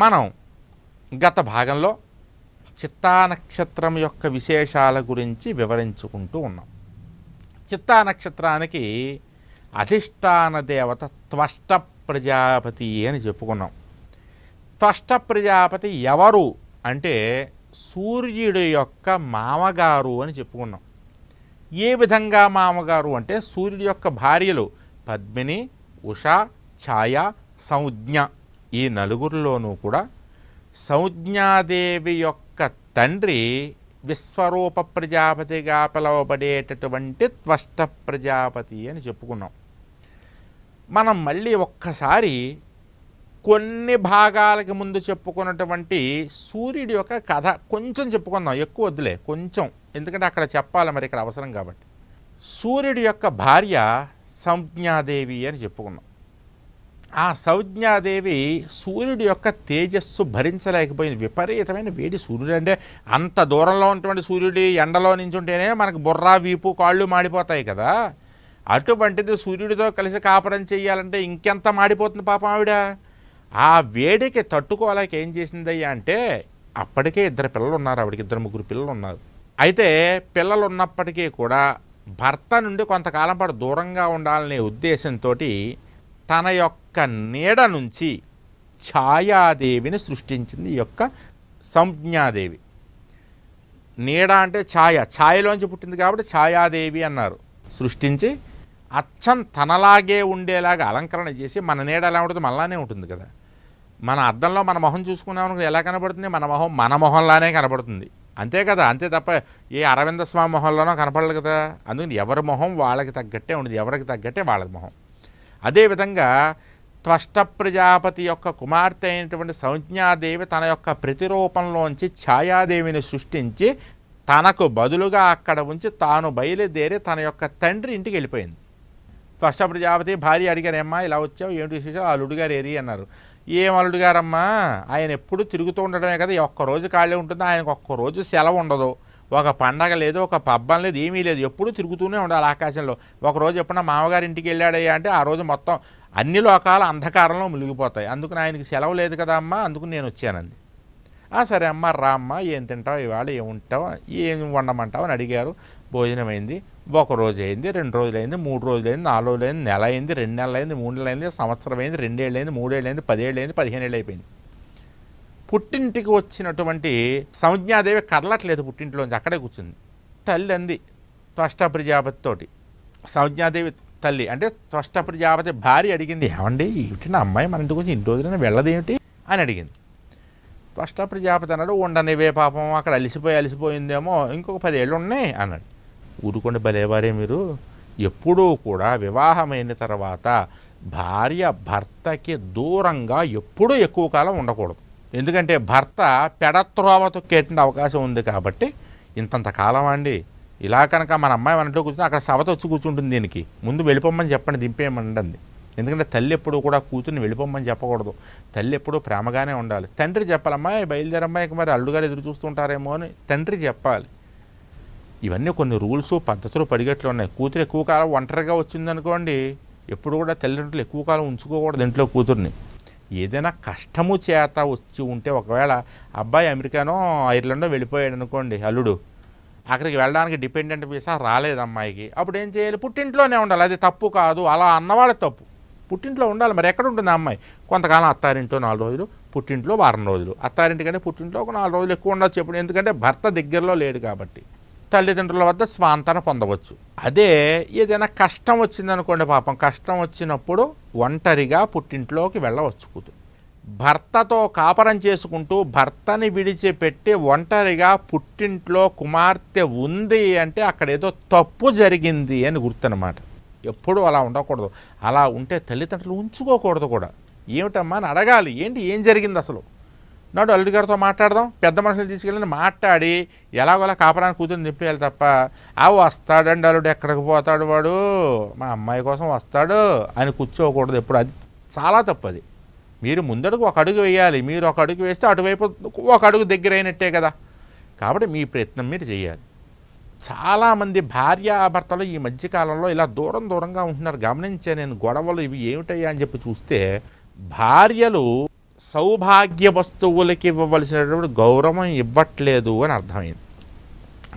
మనం గత భాగంలో చిత్తా నక్షత్రం యొక్క విశేషాల గురించి వివరించుకుంటూ ఉన్నాం చిత్తా నక్షత్రానికి అధిష్టాన దేవత త్వష్ట ప్రజాపతి అని చెప్పుకున్నాం త్వష్ట ప్రజాపతి ఎవరు అంటే సూర్యుడి యొక్క మామగారు అని చెప్పుకున్నాం ఏ విధంగా మామగారు అంటే సూర్యుడి యొక్క భార్యలు పద్మిని ఉష ఛాయ సంజ్ఞ ఈ నలుగురిలోనూ కూడా సంజ్ఞాదేవి యొక్క తండ్రి విశ్వరూప ప్రజాపతిగా పిలవబడేటటువంటి త్వష్ట ప్రజాపతి అని చెప్పుకున్నాం మనం మళ్ళీ ఒక్కసారి కొన్ని భాగాలకి ముందు చెప్పుకున్నటువంటి సూర్యుడి యొక్క కథ కొంచెం చెప్పుకుందాం ఎక్కువ వద్దులే కొంచెం ఎందుకంటే అక్కడ చెప్పాలి మరి ఇక్కడ అవసరం కాబట్టి సూర్యుడి యొక్క భార్య సంజ్ఞాదేవి అని చెప్పుకున్నాం ఆ సౌజ్ఞాదేవి సూర్యుడి యొక్క తేజస్సు భరించలేకపోయింది విపరీతమైన వేడి సూర్యుడు అంటే అంత దూరంలో ఉన్నటువంటి సూర్యుడి ఎండలో నుంచి ఉంటేనే మనకు బుర్రా వీపు కాళ్ళు మాడిపోతాయి కదా అటువంటిది సూర్యుడితో కలిసి కాపురం చేయాలంటే ఇంకెంత మాడిపోతుంది పాపం ఆవిడ ఆ వేడికి తట్టుకోలేక ఏం చేసిందయ్యా అంటే అప్పటికే ఇద్దరు పిల్లలు ఉన్నారు ఆవిడకి ఇద్దరు ముగ్గురు పిల్లలు ఉన్నారు అయితే పిల్లలు ఉన్నప్పటికీ కూడా భర్త నుండి కొంతకాలం పాటు దూరంగా ఉండాలనే ఉద్దేశంతో తన యొక్క నీడ నుంచి ఛాయాదేవిని సృష్టించింది ఈ యొక్క సంజ్ఞాదేవి నీడ అంటే ఛాయ ఛాయలోంచి పుట్టింది కాబట్టి ఛాయాదేవి అన్నారు సృష్టించి అచ్చం తనలాగే ఉండేలాగా అలంకరణ చేసి మన నీడ ఎలా ఉంటుంది మనలానే ఉంటుంది కదా మన అద్దంలో మన మొహం చూసుకున్నామనుకో ఎలా కనబడుతుంది మన మొహం మన మొహంలానే కనబడుతుంది అంతే కదా అంతే తప్ప ఏ అరవింద స్వామి మొహంలోనో కనపడలేదు కదా అందుకని ఎవరి మొహం వాళ్ళకి తగ్గట్టే ఉండదు ఎవరికి తగ్గట్టే వాళ్ళ మొహం అదేవిధంగా త్వష్ట ప్రజాపతి యొక్క కుమార్తె అయినటువంటి సంజ్ఞాదేవి తన యొక్క ప్రతిరూపంలోంచి ఛాయాదేవిని సృష్టించి తనకు బదులుగా అక్కడ ఉంచి తాను బయలుదేరి తన యొక్క తండ్రి ఇంటికి వెళ్ళిపోయింది త్వష్ట ప్రజాపతి భార్య అడిగారమ్మా ఇలా వచ్చావు ఏమిటి విశేషం అల్లుడుగారు గారు ఏరి అన్నారు ఏం అల్లుడుగారమ్మా ఆయన ఎప్పుడు తిరుగుతూ ఉండడమే కదా ఒక్కరోజు ఖాళీ ఉంటుంది ఆయనకు ఒక్కరోజు సెలవు ఉండదు ఒక పండగ లేదు ఒక పబ్బం లేదు ఏమీ లేదు ఎప్పుడూ తిరుగుతూనే ఉండాలి ఆకాశంలో ఒకరోజు ఎప్పుడన్నా మామగారి ఇంటికి వెళ్ళాడయ్యా అంటే ఆ రోజు మొత్తం అన్ని లోకాలు అంధకారంలో మునిగిపోతాయి అందుకు ఆయనకి సెలవు లేదు కదా అమ్మా అందుకు నేను వచ్చానంది సరే అమ్మ రా అమ్మ ఏం తింటావు ఇవాళ ఏం ఉంటావు ఏం వండమంటావు అని అడిగారు భోజనం అయింది ఒక రోజు అయింది రెండు రోజులు అయింది మూడు రోజులు అయింది నాలుగు రోజులు అయింది నెల అయింది రెండు నెలలు అయింది మూడు నెలలు అయింది సంవత్సరం అయింది రెండేళ్ళు అయింది మూడేళ్ళు అయింది పదేళ్ళు అయింది పదిహేను ఏళ్ళు అయిపోయింది పుట్టింటికి వచ్చినటువంటి సంజ్ఞాదేవి కదలట్లేదు పుట్టింటిలోంచి అక్కడే కూర్చుంది తల్లి అంది త్వష్ట ప్రజాపతితోటి సంజ్ఞాదేవి తల్లి అంటే త్వష్ట ప్రజాపతి భార్య అడిగింది ఏమండి ఏమిటి నా అమ్మాయి మన ఇంటికి ఇంటి ఇన్ని రోజులైనా వెళ్ళదేమిటి అని అడిగింది త్వష్ట ప్రజాపతి అన్నాడు ఉండనివే పాపం అక్కడ అలిసిపోయి అలిసిపోయిందేమో ఇంకొక పదేళ్ళు ఉన్నాయి అన్నాడు ఊరుకోండి బలేవారే మీరు ఎప్పుడూ కూడా వివాహమైన తర్వాత భార్య భర్తకి దూరంగా ఎప్పుడూ ఎక్కువ కాలం ఉండకూడదు ఎందుకంటే భర్త పెడత్రోవ తొక్కేటువంటి అవకాశం ఉంది కాబట్టి ఇంతంత కాలం అండి ఇలా కనుక మన అమ్మాయి వంటలో కూర్చుని అక్కడ సవత వచ్చి కూర్చుంటుంది దీనికి ముందు వెళ్ళిపోమ్మని చెప్పండి దింపేయమండి ఎందుకంటే తల్లి ఎప్పుడూ కూడా కూతుర్ని వెళ్ళిపోమ్మని చెప్పకూడదు తల్లి ఎప్పుడూ ప్రేమగానే ఉండాలి తండ్రి చెప్పాలమ్మా బయలుదేరమ్మాయికి మరి అల్లుగారు ఎదురు చూస్తుంటారేమో అని తండ్రి చెప్పాలి ఇవన్నీ కొన్ని రూల్స్ పద్ధతులు పడిగట్లు ఉన్నాయి కూతురు ఎక్కువ కాలం ఒంటరిగా వచ్చిందనుకోండి ఎప్పుడు కూడా తల్లిదండ్రులు ఎక్కువ కాలం ఉంచుకోకూడదు ఇంట్లో కూతుర్ని ఏదైనా కష్టము చేత వచ్చి ఉంటే ఒకవేళ అబ్బాయి అమెరికానో ఐర్లాండో వెళ్ళిపోయాడు అనుకోండి అల్లుడు అక్కడికి వెళ్ళడానికి డిపెండెంట్ వీసా రాలేదు అమ్మాయికి అప్పుడు ఏం చేయాలి పుట్టింట్లోనే ఉండాలి అది తప్పు కాదు అలా అన్నవాళ్ళ తప్పు పుట్టింట్లో ఉండాలి మరి ఎక్కడ ఉంటుంది అమ్మాయి కొంతకాలం అత్తారింట్లో నాలుగు రోజులు పుట్టింట్లో వారం రోజులు అత్తారింటికంటే పుట్టింట్లో ఒక నాలుగు రోజులు ఎక్కువ ఉండొచ్చు ఎప్పుడు ఎందుకంటే భర్త దగ్గరలో లేడు కాబట్టి తల్లిదండ్రుల వద్ద స్వాంతన పొందవచ్చు అదే ఏదైనా కష్టం వచ్చిందనుకోండి పాపం కష్టం వచ్చినప్పుడు ఒంటరిగా పుట్టింట్లోకి వెళ్ళవచ్చు కూతురు భర్తతో కాపరం చేసుకుంటూ భర్తని విడిచిపెట్టి ఒంటరిగా పుట్టింట్లో కుమార్తె ఉంది అంటే అక్కడ ఏదో తప్పు జరిగింది అని గుర్తనమాట ఎప్పుడూ అలా ఉండకూడదు అలా ఉంటే తల్లిదండ్రులు ఉంచుకోకూడదు కూడా ఏమిటమ్మా అని అడగాలి ఏంటి ఏం జరిగింది అసలు నాడు అల్లుడి గారితో మాట్లాడదాం పెద్ద మనుషులు తీసుకెళ్ళి మాట్లాడి ఎలాగోలా కాపురానికి కూతురు నింపేయాలి తప్ప ఆ వస్తాడండి అల్లుడు ఎక్కడికి పోతాడు వాడు మా అమ్మాయి కోసం వస్తాడు అని కూర్చోకూడదు ఎప్పుడు అది చాలా తప్పది మీరు ముందడుగు ఒక అడుగు వేయాలి మీరు ఒక అడుగు వేస్తే అటువైపు ఒక అడుగు దగ్గర అయినట్టే కదా కాబట్టి మీ ప్రయత్నం మీరు చేయాలి చాలామంది భార్యాభర్తలు ఈ మధ్యకాలంలో ఇలా దూరం దూరంగా ఉంటున్నారు గమనించే నేను గొడవలు ఇవి ఏమిటయ్యా అని చెప్పి చూస్తే భార్యలు సౌభాగ్య వస్తువులకి ఇవ్వవలసినటువంటి గౌరవం ఇవ్వట్లేదు అని అర్థమైంది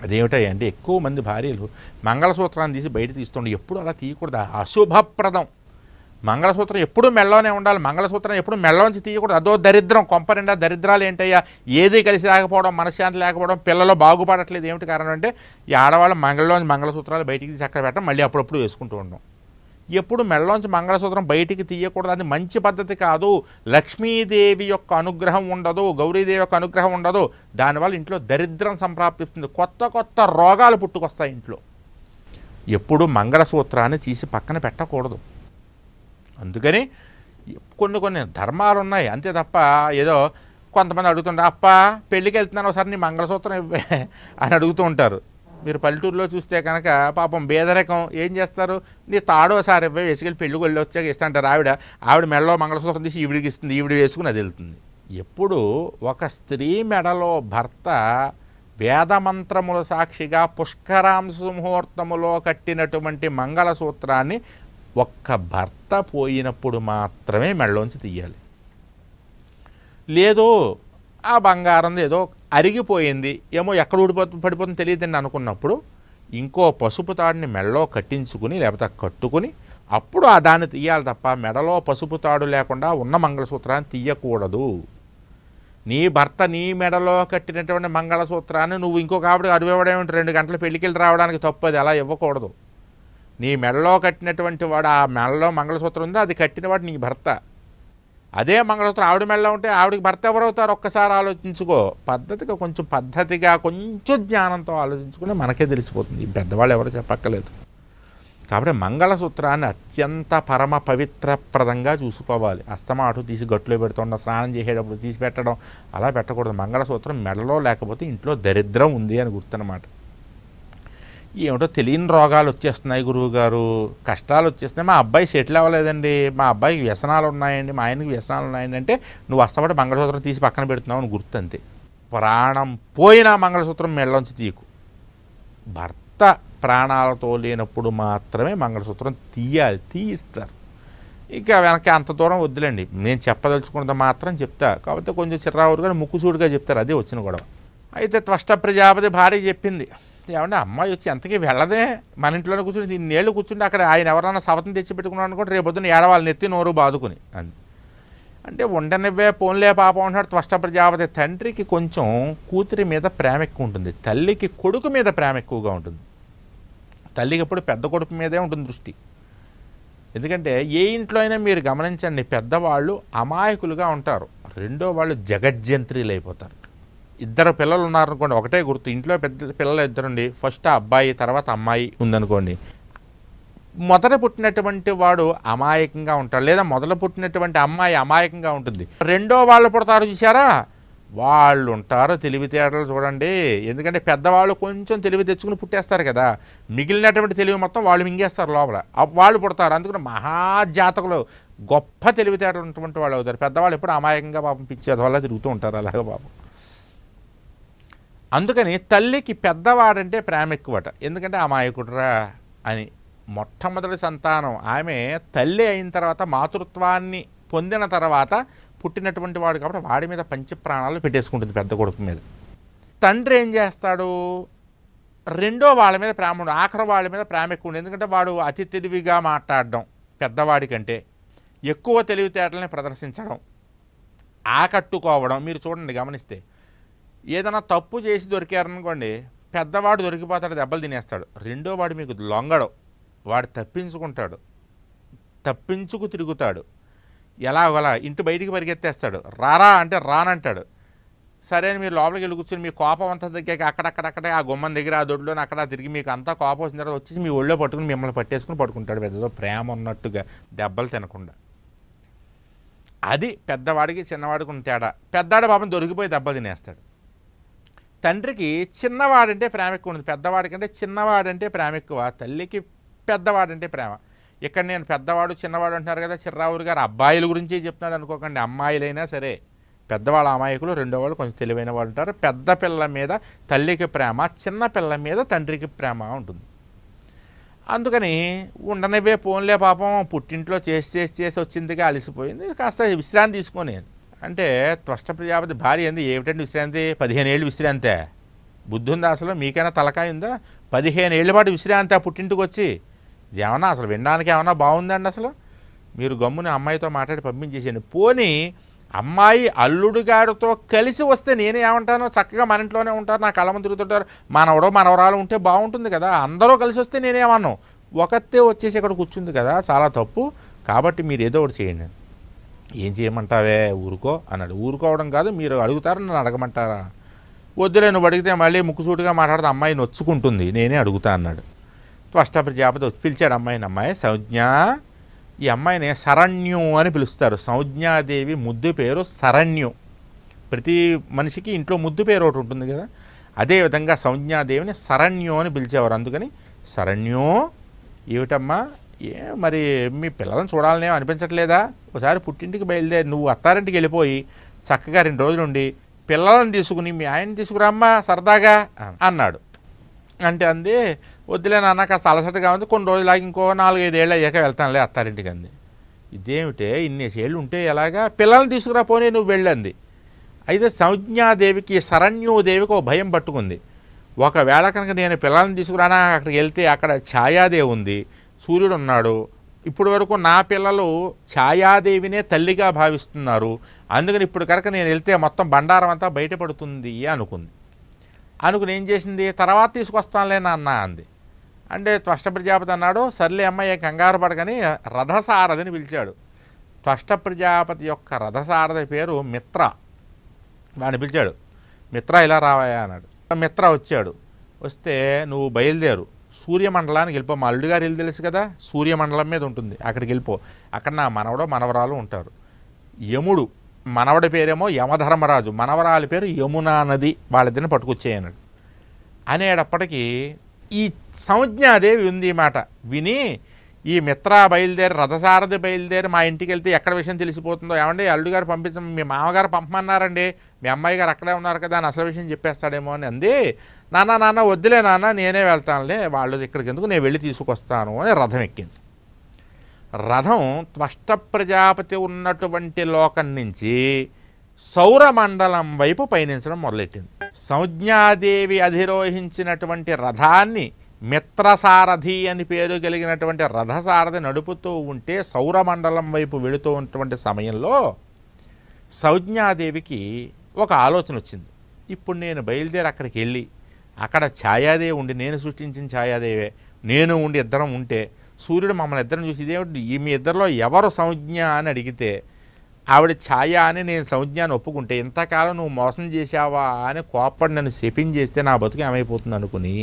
అదేమిటాయి అంటే ఎక్కువ మంది భార్యలు మంగళసూత్రాన్ని తీసి బయట తీస్తుండే ఎప్పుడు అలా తీయకూడదు అశుభప్రదం మంగళసూత్రం ఎప్పుడు మెల్లలోనే ఉండాలి మంగళసూత్రం ఎప్పుడు మెల్లవంచి తీయకూడదు అదో దరిద్రం కొంపనిండా దరిద్రాలు ఏంటయ్యా ఏది కలిసి లేకపోవడం మనశ్శాంతి లేకపోవడం పిల్లలు బాగుపడట్లేదు ఏమిటి కారణం అంటే ఈ ఆడవాళ్ళు మంగళలోని మంగళసూత్రాలు బయటికి తీసి అక్కడ పెట్టడం మళ్ళీ అప్పుడప్పుడు వేసుకుంటూ ఉండడం ఎప్పుడు మెళ్ళలోంచి మంగళసూత్రం బయటికి తీయకూడదు అది మంచి పద్ధతి కాదు లక్ష్మీదేవి యొక్క అనుగ్రహం ఉండదు గౌరీదేవి యొక్క అనుగ్రహం ఉండదు దానివల్ల ఇంట్లో దరిద్రం సంప్రాప్తిస్తుంది కొత్త కొత్త రోగాలు పుట్టుకొస్తాయి ఇంట్లో ఎప్పుడు మంగళసూత్రాన్ని తీసి పక్కన పెట్టకూడదు అందుకని కొన్ని కొన్ని ధర్మాలు ఉన్నాయి అంతే తప్ప ఏదో కొంతమంది అడుగుతుంటారు అప్ప పెళ్ళికి వెళ్తున్నాను ఒకసారి నీ మంగళసూత్రం ఇవ్వే అని అడుగుతూ ఉంటారు మీరు పల్లెటూరులో చూస్తే కనుక పాపం బేదరికం ఏం చేస్తారు నీ తాడోసారి పోయి వేసుకెళ్ళి పెళ్లి కొల్లి వచ్చాక ఇస్తాంటారు ఆవిడ ఆవిడ మెడలో మంగళసూత్రం తీసి ఈవిడికి ఇస్తుంది ఈవిడ వేసుకుని అది వెళ్తుంది ఎప్పుడు ఒక స్త్రీ మెడలో భర్త వేదమంత్రముల సాక్షిగా పుష్కరాంశ ముహూర్తములో కట్టినటువంటి మంగళసూత్రాన్ని ఒక్క భర్త పోయినప్పుడు మాత్రమే మెడలోంచి తీయాలి లేదు ఆ బంగారం ఏదో అరిగిపోయింది ఏమో ఎక్కడ ఊడిపో పడిపోతుంది తెలియదని అనుకున్నప్పుడు ఇంకో పసుపు తాడుని మెడలో కట్టించుకుని లేకపోతే కట్టుకుని అప్పుడు ఆ దాన్ని తీయాలి తప్ప మెడలో పసుపు తాడు లేకుండా ఉన్న మంగళసూత్రాన్ని తీయకూడదు నీ భర్త నీ మెడలో కట్టినటువంటి మంగళసూత్రాన్ని నువ్వు ఇంకొక ఆవిడ అరువేవడేమిటి రెండు గంటల పెళ్లికెళ్ళి రావడానికి తప్పు అది అలా ఇవ్వకూడదు నీ మెడలో కట్టినటువంటి వాడు ఆ మెడలో మంగళసూత్రం ఉందో అది కట్టినవాడు నీ భర్త అదే మంగళసూత్రం ఆవిడ మెళ్ళ ఉంటే ఆవిడకి భర్త ఎవరవుతారు ఒక్కసారి ఆలోచించుకో పద్ధతిగా కొంచెం పద్ధతిగా కొంచెం జ్ఞానంతో ఆలోచించుకుంటే మనకే తెలిసిపోతుంది పెద్దవాళ్ళు ఎవరు చెప్పక్కలేదు కాబట్టి మంగళసూత్రాన్ని అత్యంత పరమ పవిత్రప్రదంగా చూసుకోవాలి అస్తమాటు తీసి గట్టులో పెడుతుండడం స్నానం చేసేటప్పుడు తీసి పెట్టడం అలా పెట్టకూడదు మంగళసూత్రం మెడలో లేకపోతే ఇంట్లో దరిద్రం ఉంది అని గుర్తు అనమాట ఏమిటో తెలియని రోగాలు వచ్చేస్తున్నాయి గురువు గారు కష్టాలు వచ్చేస్తున్నాయి మా అబ్బాయి సెటిల్ అవ్వలేదండి మా అబ్బాయికి వ్యసనాలు ఉన్నాయండి మా ఆయనకి వ్యసనాలు ఉన్నాయండి అంటే నువ్వు వస్తాపడి మంగళసూత్రం తీసి పక్కన పెడుతున్నావు అని గుర్తంతే ప్రాణం పోయినా మంగళసూత్రం మెళ్ళొంచి తీయకు భర్త ప్రాణాలతో లేనప్పుడు మాత్రమే మంగళసూత్రం తీయాలి తీయిస్తారు ఇక వెనక్కి అంత దూరం వద్దులేండి నేను చెప్పదలుచుకున్నంత మాత్రం చెప్తా కాకపోతే కొంచెం చిర్రావురు కానీ ముక్కుసూడిగా చెప్తారు అదే వచ్చిన గొడవ అయితే త్వష్ట ప్రజాపతి భార్య చెప్పింది ఏమంటే అమ్మాయి వచ్చి ఎంతకీ వెళ్ళదే మన ఇంట్లోనే కూర్చుని దీన్ని నేళ్ళు కూర్చుంటే అక్కడ ఆయన ఎవరైనా సవతం తెచ్చి పెట్టుకున్నాను అనుకోండి పొద్దున్న ఏడవాళ్ళని నెత్తి నోరు బాదుకుని అంటే ఉండనివ్వే పోన్లే పాపం ఉంటాడు త్వష్ట ప్రజాపతి తండ్రికి కొంచెం కూతురి మీద ప్రేమ ఎక్కువ ఉంటుంది తల్లికి కొడుకు మీద ప్రేమ ఎక్కువగా ఉంటుంది తల్లికి ఎప్పుడు పెద్ద కొడుకు మీదే ఉంటుంది దృష్టి ఎందుకంటే ఏ ఇంట్లో అయినా మీరు గమనించండి పెద్దవాళ్ళు అమాయకులుగా ఉంటారు రెండో వాళ్ళు జగజ్జంత్రీలు అయిపోతారు ఇద్దరు పిల్లలు ఉన్నారనుకోండి ఒకటే గుర్తు ఇంట్లో పెద్ద పిల్లలు ఇద్దరుండి ఫస్ట్ అబ్బాయి తర్వాత అమ్మాయి ఉందనుకోండి మొదట పుట్టినటువంటి వాడు అమాయకంగా ఉంటాడు లేదా మొదలు పుట్టినటువంటి అమ్మాయి అమాయకంగా ఉంటుంది రెండో వాళ్ళు పుడతారు చూసారా వాళ్ళు ఉంటారు తెలివితేటలు చూడండి ఎందుకంటే పెద్దవాళ్ళు కొంచెం తెలివి తెచ్చుకుని పుట్టేస్తారు కదా మిగిలినటువంటి తెలివి మొత్తం వాళ్ళు మింగేస్తారు లోపల వాళ్ళు పుడతారు అందుకని మహాజాతకులు గొప్ప తెలివితేటలు ఉన్నటువంటి వాళ్ళు అవుతారు పెద్దవాళ్ళు ఎప్పుడు అమాయకంగా పాపం పిచ్చేది వల్ల తిరుగుతూ ఉంటారు అలాగే పాపం అందుకని తల్లికి పెద్దవాడంటే ప్రేమ ఎక్కువట ఎందుకంటే అమాయకుడురా అని మొట్టమొదటి సంతానం ఆమె తల్లి అయిన తర్వాత మాతృత్వాన్ని పొందిన తర్వాత పుట్టినటువంటి వాడు కాబట్టి వాడి మీద పంచప్రాణాలు పెట్టేసుకుంటుంది పెద్ద కొడుకు మీద తండ్రి ఏం చేస్తాడు రెండో వాళ్ళ మీద ప్రేమ ఉండు ఆఖరి వాళ్ళ మీద ప్రేమ ఎక్కువ ఉండదు ఎందుకంటే వాడు అతి తెలివిగా మాట్లాడడం పెద్దవాడి కంటే ఎక్కువ తెలివితేటలని ప్రదర్శించడం ఆకట్టుకోవడం మీరు చూడండి గమనిస్తే ఏదైనా తప్పు చేసి దొరికారనుకోండి పెద్దవాడు దొరికిపోతాడు దెబ్బలు తినేస్తాడు రెండో వాడు మీకు లొంగడు వాడు తప్పించుకుంటాడు తప్పించుకు తిరుగుతాడు ఎలాగోలా ఇంటి బయటికి పరిగెత్తేస్తాడు రారా అంటే రానంటాడు సరే అని మీరు లోపలికి వెళ్ళి కూర్చొని మీ కోపం అంతా దగ్గర అక్కడక్కడక్కడే ఆ గుమ్మం దగ్గర ఆ దొడ్లో అక్కడ తిరిగి మీకు అంతా కోపం వచ్చిన తర్వాత వచ్చేసి మీ ఒళ్ళో పట్టుకుని మిమ్మల్ని పట్టేసుకుని పడుకుంటాడు పెద్దదో ప్రేమ ఉన్నట్టుగా దెబ్బలు తినకుండా అది పెద్దవాడికి చిన్నవాడికి ఉన్న తేడా పెద్దవాడు పాపం దొరికిపోయి దెబ్బలు తినేస్తాడు తండ్రికి చిన్నవాడంటే ప్రేమ ఎక్కువ ఉంది పెద్దవాడికంటే చిన్నవాడంటే ప్రేమ ఎక్కువ తల్లికి పెద్దవాడంటే ప్రేమ ఇక్కడ నేను పెద్దవాడు చిన్నవాడు అంటున్నారు కదా చిర్రావురు గారు అబ్బాయిల గురించి చెప్తున్నాడు అనుకోకండి అమ్మాయిలైనా సరే పెద్దవాళ్ళ అమాయకులు రెండో వాళ్ళు కొంచెం తెలివైన వాళ్ళు ఉంటారు పెద్ద పిల్లల మీద తల్లికి ప్రేమ చిన్న పిల్లల మీద తండ్రికి ప్రేమ ఉంటుంది అందుకని ఉండనివే పోన్లే పాపం పుట్టింట్లో చేసి చేసి చేసి వచ్చిందిగా అలసిపోయింది కాస్త విశ్రాంతి తీసుకొని అంటే త్వష్ట ప్రజాపతి భార్య ఏంది ఏమిటండి విశ్రాంతి పదిహేను ఏళ్ళు విశ్రాంతే బుద్ధుంది అసలు మీకైనా తలకాయ ఉందా పదిహేను ఏళ్ళ పాటు విశ్రాంతి ఆ పుట్టింటికి వచ్చి ఏమన్నా అసలు వినడానికి ఏమన్నా బాగుందండి అసలు మీరు గమ్ముని అమ్మాయితో మాట్లాడి పంపించేసేయండి పోనీ అమ్మాయి అల్లుడు గారితో కలిసి వస్తే నేను ఏమంటానో చక్కగా మన ఇంట్లోనే ఉంటారు నా ముందు తిరుగుతుంటారు మనవడో మనవరాలు ఉంటే బాగుంటుంది కదా అందరూ కలిసి వస్తే నేనేమన్నాను ఒకతే వచ్చేసి ఇక్కడ కూర్చుంది కదా చాలా తప్పు కాబట్టి మీరు ఏదో ఒకటి చేయండి ఏం చేయమంటావే ఊరుకో అన్నాడు ఊరుకోవడం కాదు మీరు అడుగుతారు నన్ను అడగమంటారా వద్దులే నువ్వు అడిగితే మళ్ళీ ముక్కుసూటిగా మాట్లాడితే అమ్మాయి నొచ్చుకుంటుంది నేనే అడుగుతా అన్నాడు ఫస్ట్ అష్టాపరి జాపత పిలిచాడు అమ్మాయిని అమ్మాయి సంజ్ఞ ఈ అమ్మాయిని శరణ్యు అని పిలుస్తారు సంజ్ఞాదేవి ముద్దు పేరు శరణ్యు ప్రతి మనిషికి ఇంట్లో ముద్దు పేరు ఒకటి ఉంటుంది కదా అదేవిధంగా సంజ్ఞాదేవిని శరణ్యు అని పిలిచేవారు అందుకని శరణ్యు ఏమిటమ్మా ఏ మరి మీ పిల్లలను చూడాలనే అనిపించట్లేదా ఒకసారి పుట్టింటికి బయలుదేరి నువ్వు అత్తారింటికి వెళ్ళిపోయి చక్కగా రెండు రోజులుండి పిల్లలను తీసుకుని మీ ఆయన తీసుకురామ్మా సరదాగా అన్నాడు అంటే అంది వద్దులే నాన్న కాస్త అలసటగా ఉంది కొన్ని రోజులాగా ఇంకో నాలుగైదేళ్ళు అయ్యాక వెళ్తానులే అత్తారింటికి అంది ఇదేమిటే ఇన్నేసేళ్ళు ఉంటే ఎలాగా పిల్లల్ని తీసుకురా పోనీ నువ్వు వెళ్ళంది అయితే సంజ్ఞాదేవికి శరణ్యూదేవికి ఒక భయం పట్టుకుంది ఒకవేళ కనుక నేను పిల్లల్ని తీసుకురానా అక్కడికి వెళ్తే అక్కడ ఛాయాదేవి ఉంది సూర్యుడు ఉన్నాడు ఇప్పుడు వరకు నా పిల్లలు ఛాయాదేవినే తల్లిగా భావిస్తున్నారు అందుకని ఇప్పుడు కనుక నేను వెళ్తే మొత్తం బండారం అంతా బయటపడుతుంది అనుకుంది అనుకుని ఏం చేసింది తర్వాత తీసుకొస్తానులే నాన్న అంది అంటే త్వష్ట ప్రజాపతి అన్నాడు సర్లే అమ్మాయి కంగారు పడకని రథసారథిని పిలిచాడు త్వష్ట ప్రజాపతి యొక్క రథసారథి పేరు మిత్ర వాడిని పిలిచాడు మిత్ర ఇలా రావాయా అన్నాడు మిత్ర వచ్చాడు వస్తే నువ్వు బయలుదేరు సూర్యమండలానికి వెళ్ళిపో మా అల్లుడు గారు తెలుసు కదా సూర్యమండలం మీద ఉంటుంది అక్కడికి వెళ్ళిపో అక్కడ నా మనవడో మనవరాలు ఉంటారు యముడు మనవడి పేరేమో యమధర్మరాజు మనవరాలి పేరు యమునా నది వాళ్ళిద్దరిని పట్టుకొచ్చేయన్నాడు అనేటప్పటికీ ఈ సంజ్ఞాదేవి ఉంది మాట విని ఈ మిత్ర బయలుదేరి రథసారథి బయలుదేరి మా ఇంటికి వెళ్తే ఎక్కడ విషయం తెలిసిపోతుందో ఏమండి అల్లుడు గారు పంపించ మీ మామగారు పంపమన్నారండి మీ అమ్మాయి గారు అక్కడే ఉన్నారు కదా అని అసలు విషయం చెప్పేస్తాడేమో అని అంది నాన్న నాన్న వద్దులే నాన్న నేనే వెళ్తానులే వాళ్ళు ఇక్కడికి ఎందుకు నేను వెళ్ళి తీసుకొస్తాను అని రథం ఎక్కింది రథం త్వష్ట ప్రజాపతి ఉన్నటువంటి లోకం నుంచి సౌరమండలం వైపు పయనించడం మొదలెట్టింది సంజ్ఞాదేవి అధిరోహించినటువంటి రథాన్ని మిత్రసారథి అని పేరు కలిగినటువంటి రథసారథి నడుపుతూ ఉంటే సౌరమండలం వైపు వెళుతూ ఉన్నటువంటి సమయంలో సౌజ్ఞాదేవికి ఒక ఆలోచన వచ్చింది ఇప్పుడు నేను బయలుదేరి అక్కడికి వెళ్ళి అక్కడ ఛాయాదేవి ఉండి నేను సృష్టించిన ఛాయాదేవే నేను ఉండి ఇద్దరం ఉంటే సూర్యుడు మమ్మల్ని ఇద్దరం చూసి ఇదేమిటి మీ ఇద్దరిలో ఎవరు సంజ్ఞ అని అడిగితే ఆవిడ ఛాయ అని నేను అని ఒప్పుకుంటే ఇంతకాలం నువ్వు మోసం చేశావా అని కోపడి నన్ను శపించేస్తే నా బతుకు ఏమైపోతుంది అనుకుని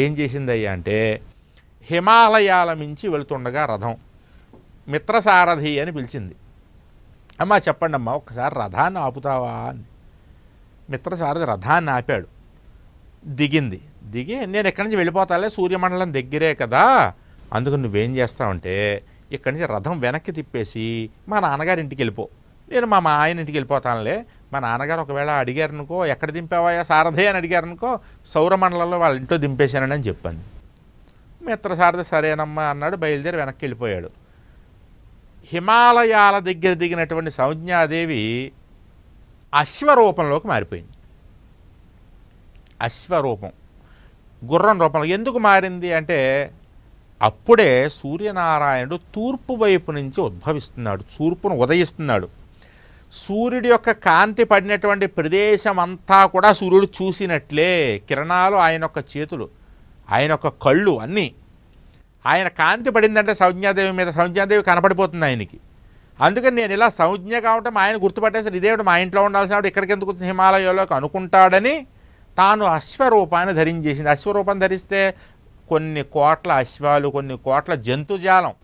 ఏం చేసిందయ్యా అంటే హిమాలయాల మించి వెళుతుండగా రథం మిత్రసారథి అని పిలిచింది అమ్మా చెప్పండి అమ్మా ఒక్కసారి రథాన్ని ఆపుతావా అని మిత్రసారథి రథాన్ని ఆపాడు దిగింది దిగి నేను ఎక్కడి నుంచి వెళ్ళిపోతాలే సూర్యమండలం దగ్గరే కదా అందుకు నువ్వేం చేస్తావంటే ఇక్కడి నుంచి రథం వెనక్కి తిప్పేసి మా నాన్నగారి ఇంటికి వెళ్ళిపో నేను మా మా ఆయన ఇంటికి వెళ్ళిపోతానులే మా నాన్నగారు ఒకవేళ అడిగారనుకో ఎక్కడ దింపావాయా సారథే అని అడిగారనుకో సౌరమండలంలో వాళ్ళ ఇంట్లో దింపేశానని అని చెప్పాను మిత్ర సారథి సరేనమ్మా అన్నాడు బయలుదేరి వెనక్కి వెళ్ళిపోయాడు హిమాలయాల దగ్గర దిగినటువంటి సంజ్ఞాదేవి అశ్వరూపంలోకి మారిపోయింది అశ్వరూపం గుర్రం రూపంలో ఎందుకు మారింది అంటే అప్పుడే సూర్యనారాయణుడు తూర్పు వైపు నుంచి ఉద్భవిస్తున్నాడు తూర్పును ఉదయిస్తున్నాడు సూర్యుడి యొక్క కాంతి పడినటువంటి ప్రదేశం అంతా కూడా సూర్యుడు చూసినట్లే కిరణాలు ఆయన యొక్క చేతులు ఆయన యొక్క కళ్ళు అన్నీ ఆయన కాంతి పడిందంటే సంజ్ఞాదేవి మీద సంజ్ఞాదేవి కనపడిపోతుంది ఆయనకి అందుకని నేను ఇలా సంజ్ఞ కావటం ఆయన గుర్తుపట్టేసరి ఇదేమిటి మా ఇంట్లో ఉండాల్సిన ఇక్కడికి ఎందుకు హిమాలయంలోకి అనుకుంటాడని తాను అశ్వరూపాన్ని ధరించేసింది అశ్వరూపాన్ని ధరిస్తే కొన్ని కోట్ల అశ్వాలు కొన్ని కోట్ల జంతుజాలం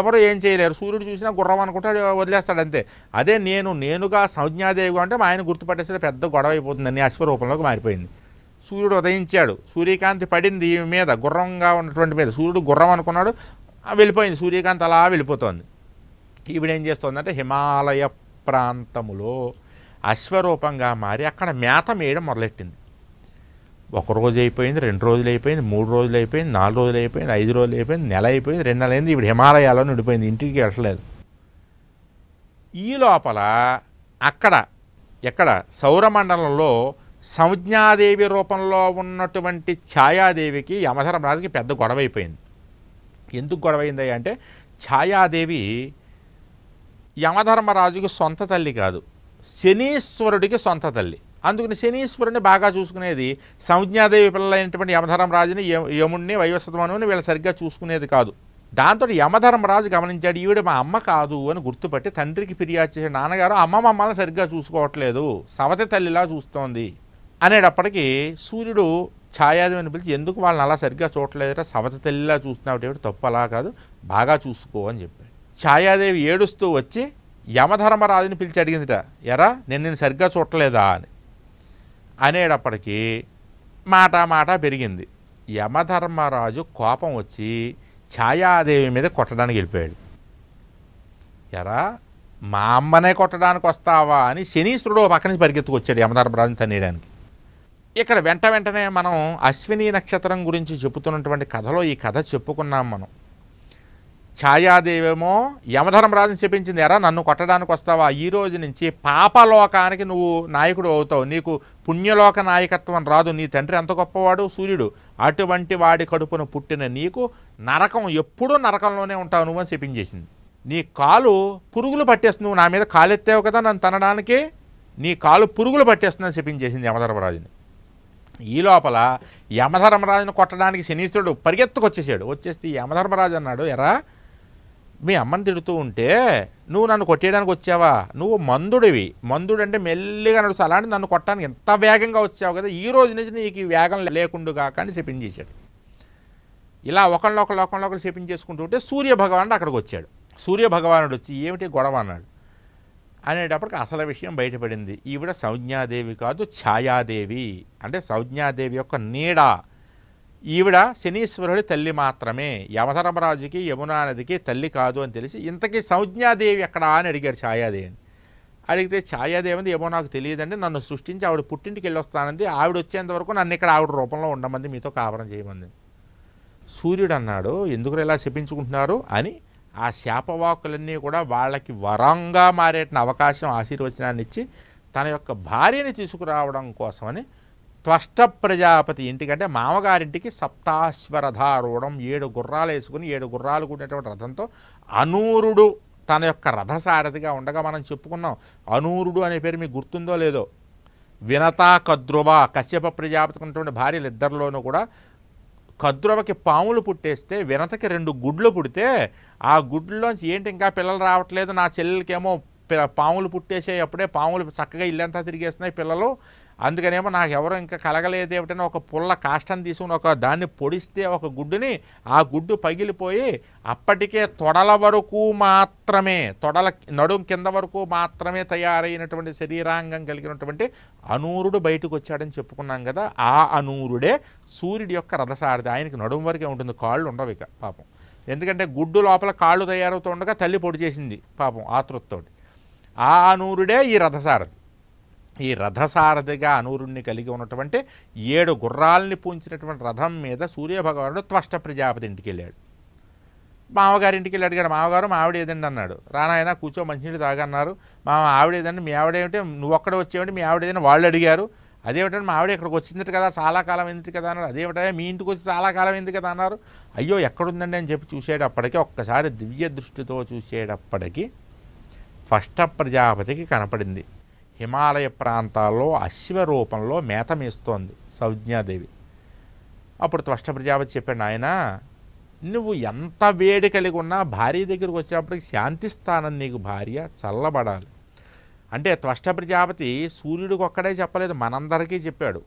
ఎవరు ఏం చేయలేరు సూర్యుడు చూసినా గుర్రం అనుకుంటాడు వదిలేస్తాడు అంతే అదే నేను నేనుగా సంజ్ఞాదేవి అంటే ఆయన గుర్తుపట్టేసిన పెద్ద గొడవ అయిపోతుందని అశ్వరూపంలోకి మారిపోయింది సూర్యుడు ఉదయించాడు సూర్యకాంతి పడింది మీద గుర్రంగా ఉన్నటువంటి మీద సూర్యుడు గుర్రం అనుకున్నాడు వెళ్ళిపోయింది సూర్యకాంతి అలా వెళ్ళిపోతుంది ఈవిడేం ఏం చేస్తుందంటే హిమాలయ ప్రాంతములో అశ్వరూపంగా మారి అక్కడ మేత మేయడం మొదలెట్టింది ఒక రోజు అయిపోయింది రెండు రోజులు అయిపోయింది మూడు రోజులు అయిపోయింది నాలుగు రోజులు అయిపోయింది ఐదు రోజులు అయిపోయింది నెల అయిపోయింది రెండు నెలలైంది ఇప్పుడు హిమాలయాల్లో నిడిపోయింది ఇంటికి వెళ్ళలేదు ఈ లోపల అక్కడ ఎక్కడ సౌరమండలంలో సంజ్ఞాదేవి రూపంలో ఉన్నటువంటి ఛాయాదేవికి యమధర్మరాజుకి పెద్ద గొడవ అయిపోయింది ఎందుకు గొడవ అయింది అంటే ఛాయాదేవి యమధర్మరాజుకి సొంత తల్లి కాదు శనీశ్వరుడికి సొంత తల్లి అందుకని శనీశ్వరుని బాగా చూసుకునేది సంజ్ఞాదేవి పిల్లలైనటువంటి రాజుని యముణ్ణి వైవస్వతమనుని వీళ్ళు సరిగ్గా చూసుకునేది కాదు దాంతో యమధర్మరాజు గమనించాడు ఈవిడ మా అమ్మ కాదు అని గుర్తుపట్టి తండ్రికి ఫిర్యాదు చేసే నాన్నగారు అమ్మ మమ్మల్ని సరిగ్గా చూసుకోవట్లేదు సవతి తల్లిలా చూస్తోంది అనేటప్పటికీ సూర్యుడు ఛాయాదేవిని పిలిచి ఎందుకు వాళ్ళని అలా సరిగ్గా చూడలేదురా సవతి తల్లిలా చూస్తున్నావు తప్పు అలా కాదు బాగా చూసుకో అని చెప్పాడు ఛాయాదేవి ఏడుస్తూ వచ్చి యమధర్మరాజుని పిలిచి అడిగిందిట ఎరా నేను నేను సరిగ్గా చూడలేదా అని అనేటప్పటికీ మాట మాట పెరిగింది యమధర్మరాజు కోపం వచ్చి ఛాయాదేవి మీద కొట్టడానికి వెళ్ళిపోయాడు ఎరా మా అమ్మనే కొట్టడానికి వస్తావా అని శనీశ్వరుడు పక్క నుంచి పరిగెత్తుకొచ్చాడు యమధర్మరాజుని తన్నేయడానికి ఇక్కడ వెంట వెంటనే మనం అశ్విని నక్షత్రం గురించి చెబుతున్నటువంటి కథలో ఈ కథ చెప్పుకున్నాం మనం ఛాయాదేవేమో యమధర్మరాజుని చెప్పించింది ఎరా నన్ను కొట్టడానికి వస్తావా ఈ రోజు నుంచి పాపలోకానికి నువ్వు నాయకుడు అవుతావు నీకు పుణ్యలోక నాయకత్వం రాదు నీ తండ్రి ఎంత గొప్పవాడు సూర్యుడు అటువంటి వాడి కడుపున పుట్టిన నీకు నరకం ఎప్పుడూ నరకంలోనే ఉంటావు నువ్వు అని చెప్పించేసింది నీ కాలు పురుగులు పట్టేస్తుంది నువ్వు నా మీద కాలెత్తావు కదా నన్ను తనడానికి నీ కాలు పురుగులు పట్టేస్తుందని చెప్పించేసింది యమధర్మరాజుని ఈ లోపల యమధర్మరాజును కొట్టడానికి శనీశ్వరుడు పరిగెత్తుకొచ్చేసాడు వచ్చేసి యమధర్మరాజు అన్నాడు ఎరా మీ అమ్మని తిడుతూ ఉంటే నువ్వు నన్ను కొట్టేయడానికి వచ్చావా నువ్వు మందుడివి మందుడు అంటే మెల్లిగా నడుస్తూ అలాంటి నన్ను కొట్టడానికి ఎంత వేగంగా వచ్చావు కదా ఈ రోజు నుంచి నీకు ఈ వేగం అని కానీ చేశాడు ఇలా ఒకళ్ళు ఒకళ్ళు ఒకళ్ళు ఒకళ్ళు చేసుకుంటూ ఉంటే సూర్యభగవానుడు అక్కడికి వచ్చాడు సూర్యభగవానుడు వచ్చి ఏమిటి గొడవ అన్నాడు అనేటప్పటికి అసలు విషయం బయటపడింది ఈవిడ సంజ్ఞాదేవి కాదు ఛాయాదేవి అంటే సంజ్ఞాదేవి యొక్క నీడ ఈవిడ శనీశ్వరుడి తల్లి మాత్రమే యమధర్మరాజుకి యమునా నదికి తల్లి కాదు అని తెలిసి ఇంతకీ సంజ్ఞాదేవి ఎక్కడా అని అడిగాడు ఛాయాదేవిని అడిగితే ఛాయాదేవిని ఏమో నాకు తెలియదండి నన్ను సృష్టించి ఆవిడ పుట్టింటికి వెళ్ళొస్తానంది ఆవిడ వచ్చేంతవరకు నన్ను ఇక్కడ ఆవిడ రూపంలో ఉండమంది మీతో కావరం చేయమంది సూర్యుడు అన్నాడు ఎందుకు ఇలా శపించుకుంటున్నారు అని ఆ శాపవాకులన్నీ కూడా వాళ్ళకి వరంగా మారేట అవకాశం ఆశీర్వచనాన్ని ఇచ్చి తన యొక్క భార్యని తీసుకురావడం కోసమని త్వష్ట ప్రజాపతి ఇంటికంటే మామగారింటికి సప్తాశ్వరధారూఢం ఏడు గుర్రాలు వేసుకుని ఏడు గుర్రాలు కూడినటువంటి రథంతో అనూరుడు తన యొక్క రథసారథిగా ఉండగా మనం చెప్పుకున్నాం అనూరుడు అనే పేరు మీకు గుర్తుందో లేదో వినతా కద్రువ కశ్యప ప్రజాపతికి ఉన్నటువంటి భార్యలు ఇద్దరిలోనూ కూడా కద్రువకి పాములు పుట్టేస్తే వినతకి రెండు గుడ్లు పుడితే ఆ గుడ్లోంచి ఏంటి ఇంకా పిల్లలు రావట్లేదు నా చెల్లెలకేమో పాములు పుట్టేసే అప్పుడే పాములు చక్కగా ఇల్లంతా తిరిగేస్తున్నాయి పిల్లలు అందుకనేమో నాకు ఎవరో ఇంకా కలగలేదు ఏమిటైనా ఒక పుల్ల కాష్టం తీసుకుని ఒక దాన్ని పొడిస్తే ఒక గుడ్డుని ఆ గుడ్డు పగిలిపోయి అప్పటికే తొడల వరకు మాత్రమే తొడల నడుం కింద వరకు మాత్రమే తయారైనటువంటి శరీరాంగం కలిగినటువంటి అనూరుడు బయటకు వచ్చాడని చెప్పుకున్నాం కదా ఆ అనూరుడే సూర్యుడి యొక్క రథసారథి ఆయనకి నడుం వరకే ఉంటుంది కాళ్ళు ఉండవు ఇక పాపం ఎందుకంటే గుడ్డు లోపల కాళ్ళు తయారవుతుండగా తల్లి పొడి చేసింది పాపం ఆతృతతోటి ఆ అనూరుడే ఈ రథసారథి ఈ రథసారథిగా అనూరుణ్ణి కలిగి ఉన్నటువంటి ఏడు గుర్రాల్ని పూంచినటువంటి రథం మీద సూర్యభగవానుడు త్వష్ట ప్రజాపతి ఇంటికి వెళ్ళాడు మామగారి ఇంటికి వెళ్ళి అడిగాడు మామగారు మా ఆవిడ ఏదండి అన్నాడు రానాయన కూర్చో మంచినీళ్ళు తాగన్నారు మా ఆవిడ ఏదండి మీ ఆవిడ ఏమిటి నువ్వు ఒక్కడ వచ్చేవంటే మీ ఆవిడ ఏదైనా వాళ్ళు అడిగారు అదేమిటంటే మా ఆవిడ ఇక్కడికి వచ్చిందట కదా చాలా కాలం ఎందుకు కదా అన్నారు అదేమిటా మీ ఇంటికి వచ్చి చాలా కాలం ఎందుకు కదా అన్నారు అయ్యో ఎక్కడుందండి అని చెప్పి చూసేటప్పటికీ ఒక్కసారి దివ్య దృష్టితో చూసేటప్పటికీ ఫస్ట్ ప్రజాపతికి కనపడింది హిమాలయ ప్రాంతాల్లో అశ్వ రూపంలో మేతమేస్తోంది సౌజ్ఞాదేవి అప్పుడు త్వష్ట ప్రజాపతి చెప్పాడు ఆయన నువ్వు ఎంత వేడి కలిగి ఉన్నా భార్య దగ్గరికి వచ్చినప్పటికి శాంతిస్థానం నీకు భార్య చల్లబడాలి అంటే త్వష్ట ప్రజాపతి సూర్యుడికి ఒక్కడే చెప్పలేదు మనందరికీ చెప్పాడు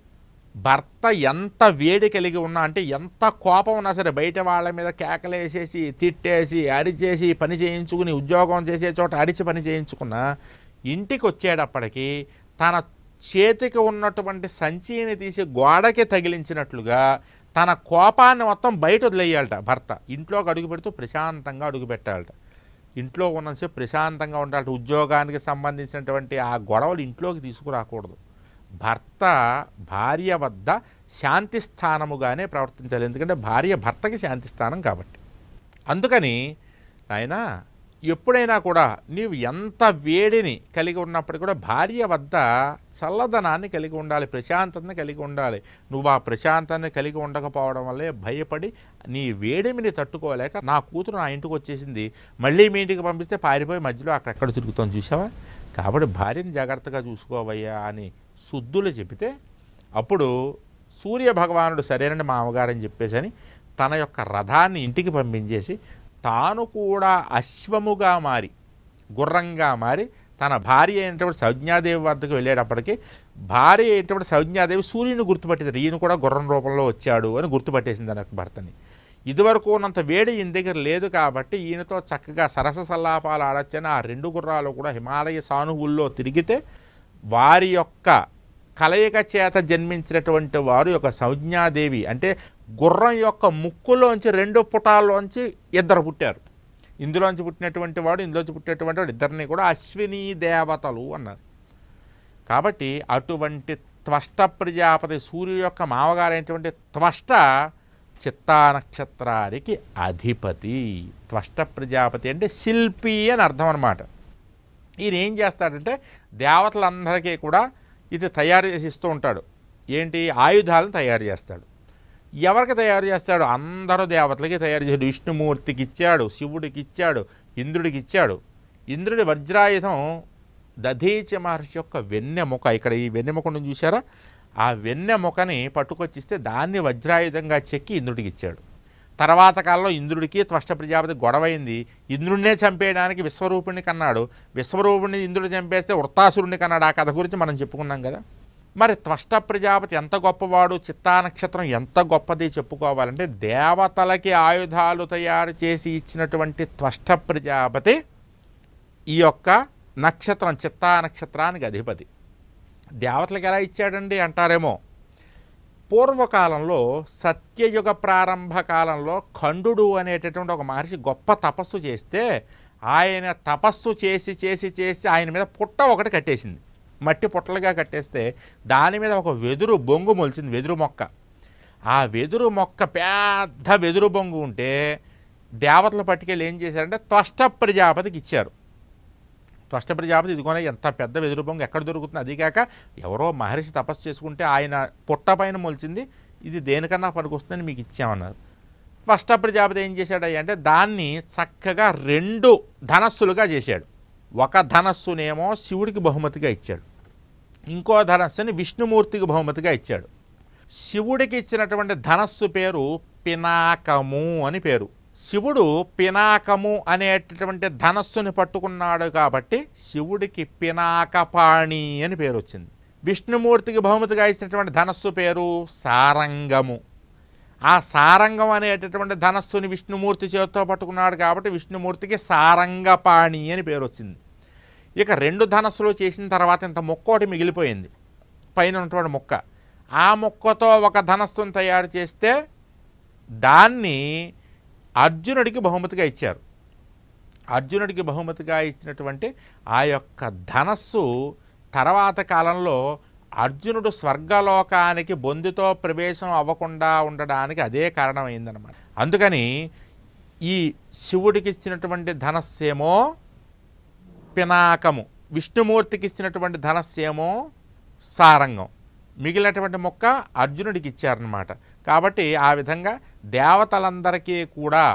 భర్త ఎంత వేడి కలిగి ఉన్నా అంటే ఎంత కోపం ఉన్నా సరే బయట వాళ్ళ మీద కేకలేసేసి తిట్టేసి అరిచేసి పని చేయించుకుని ఉద్యోగం చేసే చోట అరిచి పని చేయించుకున్నా ఇంటికి వచ్చేటప్పటికి తన చేతికి ఉన్నటువంటి సంచిని తీసి గోడకి తగిలించినట్లుగా తన కోపాన్ని మొత్తం బయట వదిలేయాలట భర్త ఇంట్లోకి అడుగు పెడుతూ ప్రశాంతంగా అడుగుపెట్టాలట ఇంట్లో ఉన్నసేపు ప్రశాంతంగా ఉండాలి ఉద్యోగానికి సంబంధించినటువంటి ఆ గొడవలు ఇంట్లోకి తీసుకురాకూడదు భర్త భార్య వద్ద శాంతి స్థానముగానే ప్రవర్తించాలి ఎందుకంటే భార్య భర్తకి శాంతి స్థానం కాబట్టి అందుకని ఆయన ఎప్పుడైనా కూడా నీవు ఎంత వేడిని కలిగి ఉన్నప్పటికీ కూడా భార్య వద్ద చల్లదనాన్ని కలిగి ఉండాలి ప్రశాంతతను కలిగి ఉండాలి నువ్వు ఆ ప్రశాంతాన్ని కలిగి ఉండకపోవడం వల్లే భయపడి నీ వేడిమిని తట్టుకోలేక నా కూతురు నా ఇంటికి వచ్చేసింది మళ్ళీ మీ ఇంటికి పంపిస్తే పారిపోయి మధ్యలో అక్కడక్కడ తిరుగుతాం చూసావా కాబట్టి భార్యని జాగ్రత్తగా చూసుకోవయ్యా అని శుద్ధులు చెబితే అప్పుడు సూర్య భగవానుడు సరేనండి మా అమ్మగారని చెప్పేసి తన యొక్క రథాన్ని ఇంటికి పంపించేసి తాను కూడా అశ్వముగా మారి గుర్రంగా మారి తన భార్య అయినటువంటి సౌజ్ఞాదేవి వద్దకు వెళ్ళేటప్పటికి భార్య అయినటువంటి సౌజ్ఞాదేవి సూర్యుని గుర్తుపట్టేది ఈయన కూడా గుర్రం రూపంలో వచ్చాడు అని గుర్తుపట్టేసింది నాకు భర్తని ఇదివరకు ఉన్నంత వేడి ఈయన దగ్గర లేదు కాబట్టి ఈయనతో చక్కగా సరస సల్లాపాలు ఆడొచ్చని ఆ రెండు గుర్రాలు కూడా హిమాలయ సానువుల్లో తిరిగితే వారి యొక్క కలయిక చేత జన్మించినటువంటి వారు యొక్క సౌజ్ఞాదేవి అంటే గుర్రం యొక్క ముక్కులోంచి రెండు పుటాల్లోంచి ఇద్దరు పుట్టారు ఇందులోంచి పుట్టినటువంటి వాడు ఇందులోంచి పుట్టినటువంటి వాడు ఇద్దరిని కూడా అశ్విని దేవతలు అన్నారు కాబట్టి అటువంటి త్వష్ట ప్రజాపతి సూర్యుడు యొక్క మామగారైనటువంటి త్వష్ట చిత్తానక్షత్రానికి నక్షత్రానికి అధిపతి త్వష్ట ప్రజాపతి అంటే శిల్పి అని అర్థం అనమాట ఈయన ఏం చేస్తాడంటే దేవతలందరికీ కూడా ఇది తయారు చేసి ఇస్తూ ఉంటాడు ఏంటి ఆయుధాలను తయారు చేస్తాడు ఎవరికి తయారు చేస్తాడు అందరూ దేవతలకి తయారు చేశాడు విష్ణుమూర్తికి ఇచ్చాడు శివుడికి ఇచ్చాడు ఇంద్రుడికి ఇచ్చాడు ఇంద్రుడి వజ్రాయుధం దధీచ మహర్షి యొక్క వెన్నెముక ఇక్కడ ఈ వెన్నెముకను చూసారా ఆ వెన్నెముకని పట్టుకొచ్చిస్తే దాన్ని వజ్రాయుధంగా చెక్కి ఇంద్రుడికి ఇచ్చాడు తర్వాత కాలంలో ఇంద్రుడికి త్వష్ట ప్రజాపతి గొడవైంది ఇంద్రుడినే చంపేయడానికి విశ్వరూపుణ్ణి కన్నాడు విశ్వరూపుణ్ణి ఇంద్రుడు చంపేస్తే వృత్తాసురుణ్ణి కన్నాడు ఆ కథ గురించి మనం చెప్పుకున్నాం కదా మరి త్వష్ట ప్రజాపతి ఎంత గొప్పవాడు చిత్తా నక్షత్రం ఎంత గొప్పది చెప్పుకోవాలంటే దేవతలకి ఆయుధాలు తయారు చేసి ఇచ్చినటువంటి త్వష్ట ప్రజాపతి ఈ యొక్క నక్షత్రం చిత్తా నక్షత్రానికి అధిపతి దేవతలకు ఎలా ఇచ్చాడండి అంటారేమో పూర్వకాలంలో సత్యయుగ ప్రారంభ కాలంలో ఖండు అనేటటువంటి ఒక మహర్షి గొప్ప తపస్సు చేస్తే ఆయన తపస్సు చేసి చేసి చేసి ఆయన మీద పుట్ట ఒకటి కట్టేసింది మట్టి పొట్టలుగా కట్టేస్తే దాని మీద ఒక వెదురు బొంగు మొలిచింది వెదురు మొక్క ఆ వెదురు మొక్క పెద్ద వెదురు బొంగు ఉంటే దేవతలు పట్టుకెళ్ళి ఏం చేశారంటే త్వష్ట ప్రజాపతికి ఇచ్చారు త్వష్ట ప్రజాపతి ఇదిగోనే ఎంత పెద్ద వెదురు బొంగు ఎక్కడ దొరుకుతుంది కాక ఎవరో మహర్షి తపస్సు చేసుకుంటే ఆయన పుట్ట పైన మొలిచింది ఇది దేనికన్నా పనికొస్తుందని మీకు ఇచ్చామన్నారు త్వష్ట ప్రజాపతి ఏం చేశాడు అంటే దాన్ని చక్కగా రెండు ధనస్సులుగా చేశాడు ఒక ధనస్సునేమో శివుడికి బహుమతిగా ఇచ్చాడు ఇంకో ధనస్సుని విష్ణుమూర్తికి బహుమతిగా ఇచ్చాడు శివుడికి ఇచ్చినటువంటి ధనస్సు పేరు పినాకము అని పేరు శివుడు పినాకము అనేటటువంటి ధనస్సుని పట్టుకున్నాడు కాబట్టి శివుడికి పినాకపాణి అని పేరు వచ్చింది విష్ణుమూర్తికి బహుమతిగా ఇచ్చినటువంటి ధనస్సు పేరు సారంగము ఆ సారంగం అనేటటువంటి ధనస్సుని విష్ణుమూర్తి చేతితో పట్టుకున్నాడు కాబట్టి విష్ణుమూర్తికి సారంగపాణి అని పేరు వచ్చింది ఇక రెండు ధనస్సులు చేసిన తర్వాత ఇంత మొక్క ఒకటి మిగిలిపోయింది పైన ఉన్నటువంటి మొక్క ఆ మొక్కతో ఒక ధనస్సును తయారు చేస్తే దాన్ని అర్జునుడికి బహుమతిగా ఇచ్చారు అర్జునుడికి బహుమతిగా ఇచ్చినటువంటి ఆ యొక్క ధనస్సు తర్వాత కాలంలో అర్జునుడు స్వర్గలోకానికి బొందితో ప్రవేశం అవ్వకుండా ఉండడానికి అదే కారణమైందనమాట అందుకని ఈ శివుడికి ఇచ్చినటువంటి ధనస్సేమో పినాకము విష్ణుమూర్తికి ఇచ్చినటువంటి ధనస్సేమో సారంగం మిగిలినటువంటి మొక్క అర్జునుడికి ఇచ్చారనమాట కాబట్టి ఆ విధంగా దేవతలందరికీ కూడా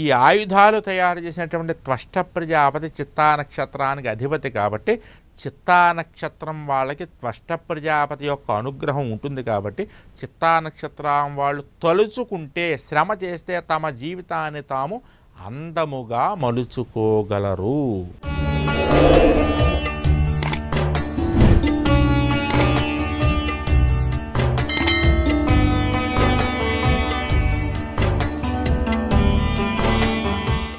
ఈ ఆయుధాలు తయారు చేసినటువంటి త్వష్ట ప్రజాపతి చిత్తా నక్షత్రానికి అధిపతి కాబట్టి చిత్తా నక్షత్రం వాళ్ళకి త్వష్ట ప్రజాపతి యొక్క అనుగ్రహం ఉంటుంది కాబట్టి చిత్తా నక్షత్రం వాళ్ళు తలుచుకుంటే శ్రమ చేస్తే తమ జీవితాన్ని తాము అందముగా మలుచుకోగలరు